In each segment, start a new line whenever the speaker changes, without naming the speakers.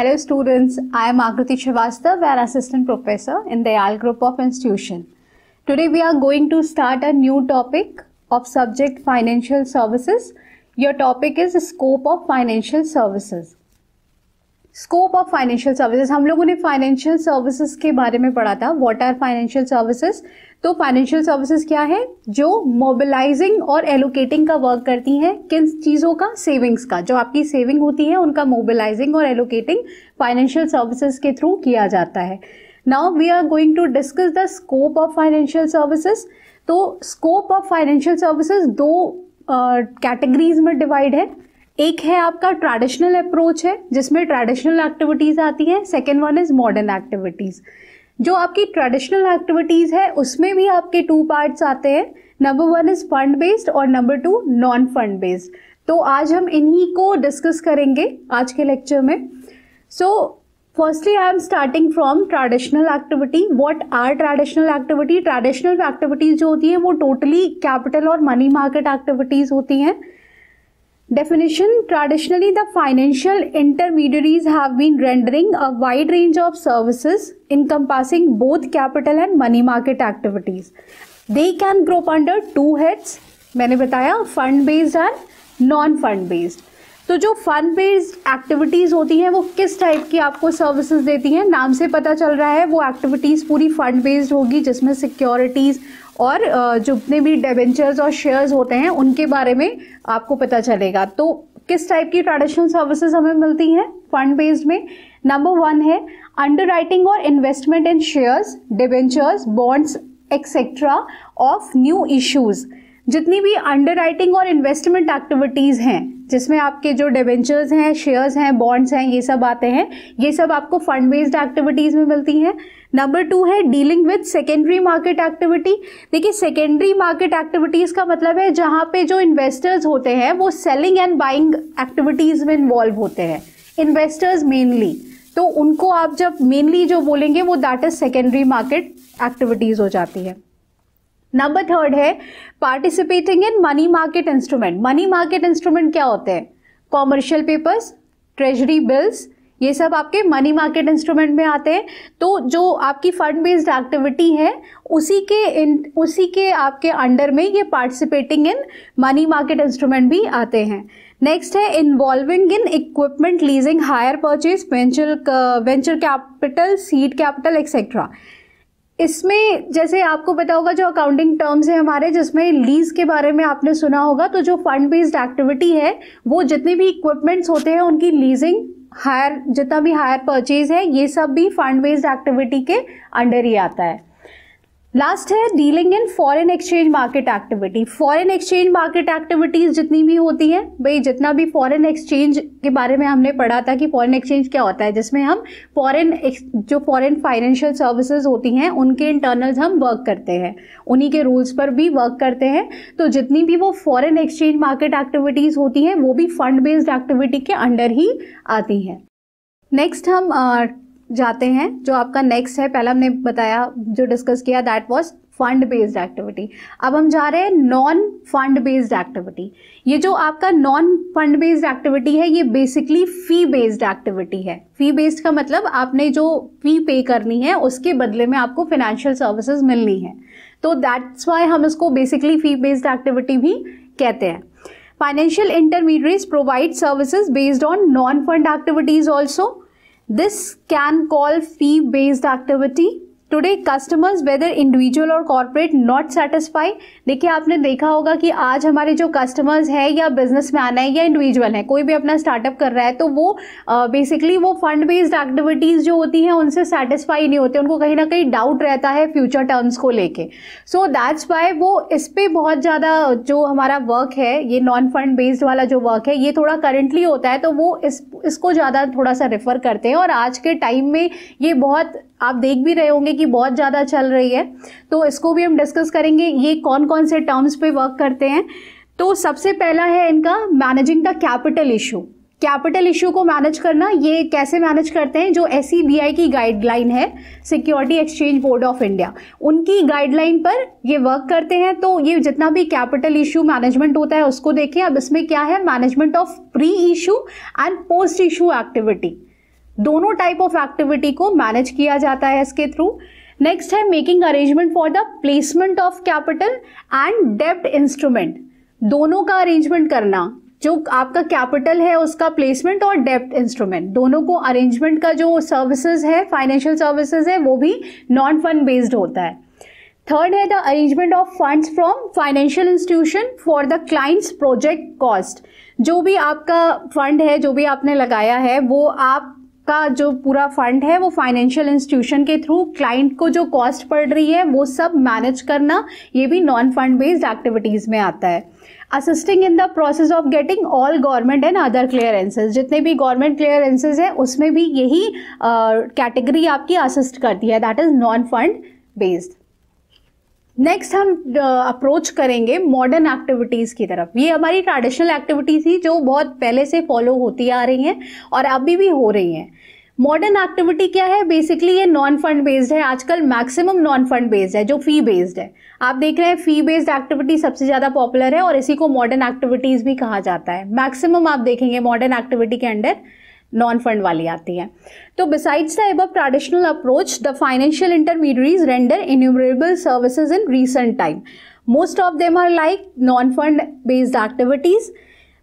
Hello students, I am Agriti Shivastav, an assistant professor in the Yale Group of Institution. Today we are going to start a new topic of subject financial services. Your topic is scope of financial services. Scope of financial services हम लोगों ने financial services के बारे में पढ़ा था what are financial services तो financial services क्या है जो मोबिलाइजिंग और एलोकेटिंग का वर्क करती हैं किन चीज़ों का सेविंग्स का जो आपकी सेविंग होती है उनका मोबिलाइजिंग और एलोकेटिंग फाइनेंशियल सर्विसेज के थ्रू किया जाता है now we are going to discuss the scope of financial services तो स्कोप ऑफ फाइनेंशियल सर्विसेज दो कैटेगरीज uh, में डिवाइड है एक है आपका ट्रेडिशनल अप्रोच है जिसमें ट्रेडिशनल एक्टिविटीज़ आती हैं second one is modern activities जो आपकी ट्रेडिशनल एक्टिविटीज़ है उसमें भी आपके टू पार्ट्स आते हैं number one is fund based और number two non fund based तो आज हम इन्हीं को डिस्कस करेंगे आज के लेक्चर में so firstly I am starting from traditional activity what are traditional activity traditional activities जो होती है वो टोटली कैपिटल और मनी मार्केट एक्टिविटीज़ होती हैं Definition Traditionally, the financial intermediaries have been rendering a wide range of services encompassing both capital and money market activities. They can group under two heads. मैंने बताया fund based and non fund based तो जो fund based activities होती हैं वो किस type की आपको सर्विसेज देती हैं नाम से पता चल रहा है वो एक्टिविटीज़ पूरी फंड बेस्ड होगी जिसमें सिक्योरिटीज़ और जितने भी डेवेंचर्स और शेयर्स होते हैं उनके बारे में आपको पता चलेगा तो किस टाइप की ट्रेडिशनल सर्विसेज हमें मिलती हैं फंड बेस्ड में नंबर वन है अंडर और investment in shares debentures bonds etcetera of new issues जितनी भी अंडर और इन्वेस्टमेंट एक्टिविटीज़ हैं जिसमें आपके जो डिवेंचर्स हैं शेयर्स हैं बॉन्ड्स हैं ये सब आते हैं ये सब आपको फंड बेस्ड एक्टिविटीज़ में मिलती हैं नंबर टू है dealing with secondary market activity देखिए सेकेंडरी मार्केट एक्टिविटीज़ का मतलब है जहां पे जो इन्वेस्टर्स होते हैं वो सेलिंग एंड बाइंग एक्टिविटीज़ में इन्वॉल्व होते हैं इन्वेस्टर्स मेनली तो उनको आप जब मेनली जो बोलेंगे वो that is secondary market activities हो जाती है नंबर थर्ड है participating in money market instrument money market instrument क्या होते हैं कॉमर्शियल पेपर्स ट्रेजरी बिल्स ये सब आपके मनी मार्केट इंस्ट्रूमेंट में आते हैं तो जो आपकी फंड बेस्ड एक्टिविटी है उसी के इन उसी के आपके अंडर में ये participating in money market instrument भी आते हैं नेक्स्ट है involving in equipment leasing hire purchase venture venture capital seed capital etcetera इसमें जैसे आपको पता होगा जो अकाउंटिंग टर्म्स है हमारे जिसमें लीज के बारे में आपने सुना होगा तो जो फंड बेस्ड एक्टिविटी है वो जितने भी इक्विपमेंट्स होते हैं उनकी लीजिंग हायर जितना भी हायर परचेज है ये सब भी फंड बेस्ड एक्टिविटी के अंडर ही आता है लास्ट है dealing in foreign exchange market activity foreign exchange market activities जितनी भी होती हैं भाई जितना भी फॉरेन एक्सचेंज के बारे में हमने पढ़ा था कि फॉरेन एक्सचेंज क्या होता है जिसमें हम फॉरेन जो फॉरेन फाइनेंशियल सर्विसेज होती हैं उनके इंटरनल्स हम वर्क करते हैं उन्हीं के रूल्स पर भी वर्क करते हैं तो जितनी भी वो फॉरेन एक्सचेंज मार्केट एक्टिविटीज़ होती हैं वो भी फंड बेस्ड एक्टिविटी के अंडर ही आती हैं नेक्स्ट हम जाते हैं जो आपका नेक्स्ट है पहला हमने बताया जो डिस्कस किया that was fund based activity अब हम जा रहे हैं नॉन फंड बेस्ड एक्टिविटी ये जो आपका नॉन फंड बेस्ड एक्टिविटी है ये बेसिकली फी बेस्ड एक्टिविटी है फी बेस्ड का मतलब आपने जो फी पे करनी है उसके बदले में आपको फाइनेंशियल सर्विसेज मिलनी है तो दैट्स वाई हम इसको बेसिकली फी बेस्ड एक्टिविटी भी कहते हैं financial intermediates provide services based on non fund activities also This can call fee based activity today customers whether individual और कॉरपोरेट नॉट सेटिस्फाई देखिए आपने देखा होगा कि आज हमारे जो कस्टमर्स हैं या बिजनेस में आना है या इंडिविजुअल है कोई भी अपना स्टार्टअप कर रहा है तो वो बेसिकली uh, वो फंड बेस्ड एक्टिविटीज़ जो होती हैं उनसे सेटिस्फाई नहीं होते उनको कहीं ना कहीं डाउट रहता है फ्यूचर टर्म्स को लेके सो दैट्स वाई वो इस पर बहुत ज़्यादा जो हमारा वर्क है ये नॉन फंड बेस्ड वाला जो वर्क है ये थोड़ा करेंटली होता है तो वो इस इसको ज़्यादा थोड़ा सा रेफर करते हैं और आज के टाइम में ये बहुत आप देख भी रहे होंगे कि बहुत ज़्यादा चल रही है तो इसको भी हम डिस्कस करेंगे ये कौन कौन से टर्म्स पे वर्क करते हैं तो सबसे पहला है इनका managing the capital issue capital issue को मैनेज करना ये कैसे मैनेज करते हैं जो एस e की गाइडलाइन है security exchange board of India उनकी गाइडलाइन पर ये वर्क करते हैं तो ये जितना भी कैपिटल इशू मैनेजमेंट होता है उसको देखें अब इसमें क्या है management of pre issue and post issue activity दोनों टाइप ऑफ एक्टिविटी को मैनेज किया जाता है इसके थ्रू नेक्स्ट है making arrangement for the placement of capital and डेप्ट इंस्ट्रूमेंट दोनों का अरेंजमेंट करना जो आपका कैपिटल है उसका प्लेसमेंट और डेप्ट इंस्ट्रूमेंट दोनों को अरेंजमेंट का जो सर्विसेज है फाइनेंशियल सर्विसेज है वो भी नॉन फंड बेस्ड होता है थर्ड है the arrangement of funds from financial institution for the clients project cost जो भी आपका फंड है जो भी आपने लगाया है वो आप का जो पूरा फंड है वो फाइनेंशियल इंस्टीट्यूशन के थ्रू क्लाइंट को जो कॉस्ट पड़ रही है वो सब मैनेज करना ये भी नॉन फंड बेस्ड एक्टिविटीज़ में आता है assisting in the process of getting all government and other clearances जितने भी गवर्नमेंट क्लियरेंसेज हैं उसमें भी यही कैटेगरी uh, आपकी असिस्ट करती है that is non fund based next हम अप्रोच uh, करेंगे मॉडर्न एक्टिविटीज़ की तरफ ये हमारी ट्रेडिशनल एक्टिविटीज़ थी जो बहुत पहले से फॉलो होती आ रही हैं और अभी भी हो रही हैं मॉडर्न एक्टिविटी क्या है बेसिकली ये नॉन फंड बेस्ड है आजकल मैक्सिमम नॉन फंड बेस्ड है जो फी बेस्ड है आप देख रहे हैं फी बेस्ड एक्टिविटी सबसे ज़्यादा पॉपुलर है और इसी को मॉडर्न एक्टिविटीज़ भी कहा जाता है मैक्सिमम आप देखेंगे मॉडर्न एक्टिविटी के अंडर नॉन फंड वाली आती है तो besides the above traditional approach the financial intermediaries render innumerable services in recent time most of them are like non fund based activities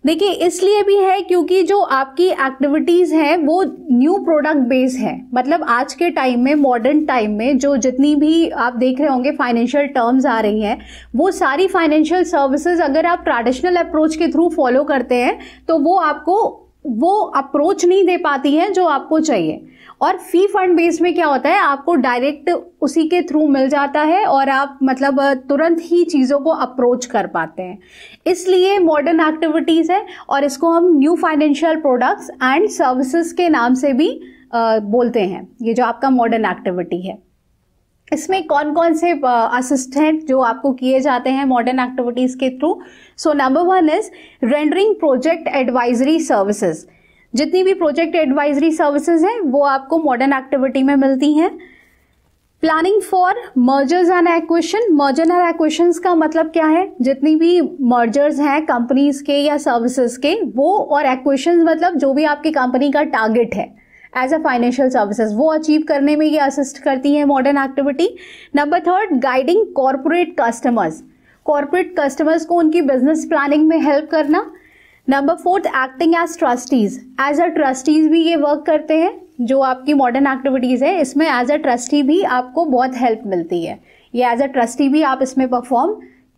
देखिए इसलिए भी है क्योंकि जो आपकी एक्टिविटीज़ हैं वो न्यू प्रोडक्ट बेस है मतलब आज के टाइम में मॉडर्न टाइम में जो जितनी भी आप देख रहे होंगे फाइनेंशियल टर्म्स आ रही हैं वो सारी फाइनेंशियल सर्विसेज अगर आप ट्रेडिशनल अप्रोच के थ्रू फॉलो करते हैं तो वो आपको वो अप्रोच नहीं दे पाती है जो आपको चाहिए और फी फंड बेस में क्या होता है आपको डायरेक्ट उसी के थ्रू मिल जाता है और आप मतलब तुरंत ही चीज़ों को अप्रोच कर पाते हैं इसलिए मॉडर्न एक्टिविटीज़ है और इसको हम new financial products and services के नाम से भी आ, बोलते हैं ये जो आपका मॉडर्न एक्टिविटी है इसमें कौन कौन से असिस्टेंट जो आपको किए जाते हैं मॉडर्न एक्टिविटीज़ के through so number one is rendering project advisory services जितनी भी प्रोजेक्ट एडवाइजरी सर्विसेज हैं वो आपको मॉडर्न एक्टिविटी में मिलती हैं planning for mergers and acquisition merger and acquisition का मतलब क्या है जितनी भी मर्जर्स हैं कंपनीज के या सर्विसेज के वो और एक्वेशन मतलब जो भी आपकी कंपनी का टारगेट है एज अ फाइनेंशियल सर्विसेज वो अचीव करने में ये असिस्ट करती है modern activity number third guiding corporate customers corporate customers को उनकी बिजनेस प्लानिंग में हेल्प करना number fourth acting as trustees as a trustees भी ये वर्क करते हैं जो आपकी मॉडर्न एक्टिविटीज़ है इसमें एज अ ट्रस्टी भी आपको बहुत हेल्प मिलती है ये एज अ ट्रस्टी भी आप इसमें परफॉर्म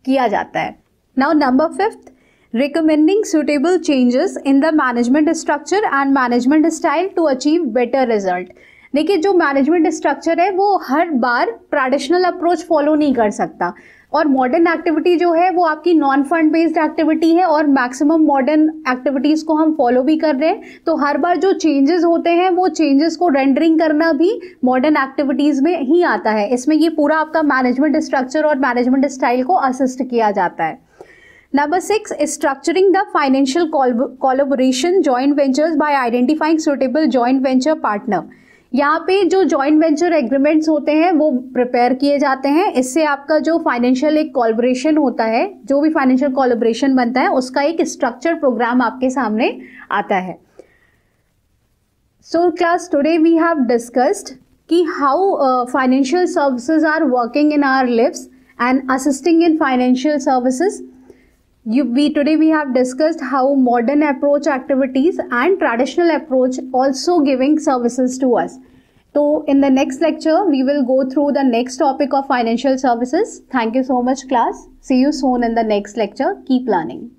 किया जाता है now number fifth recommending suitable changes in the management structure and management style to achieve better result. देखिए जो मैनेजमेंट स्ट्रक्चर है वो हर बार ट्रेडिशनल अप्रोच फॉलो नहीं कर सकता और मॉडर्न एक्टिविटी जो है वो आपकी नॉन फंड बेस्ड एक्टिविटी है और मैक्सिमम मॉडर्न एक्टिविटीज़ को हम फॉलो भी कर रहे हैं तो हर बार जो चेंजेस होते हैं वो चेंजेस को रेंडरिंग करना भी मॉडर्न एक्टिविटीज़ में ही आता है इसमें ये पूरा आपका मैनेजमेंट स्ट्रक्चर और मैनेजमेंट स्टाइल को असिस्ट किया जाता है Number six structuring structuring the financial collaboration joint ventures by identifying suitable joint venture partner. यहाँ पे जो जॉइंट वेंचर एग्रीमेंट्स होते हैं वो प्रिपेयर किए जाते हैं इससे आपका जो फाइनेंशियल एक कॉलब्रेशन होता है जो भी फाइनेंशियल कॉलब्रेशन बनता है उसका एक स्ट्रक्चर प्रोग्राम आपके सामने आता है so class today we have discussed कि how financial services are working in our lives and assisting in financial services You, we today we have discussed how modern approach activities and traditional approach also giving services to us. So in the next lecture, we will go through the next topic of financial services. Thank you so much class. See you soon in the next lecture. Keep learning.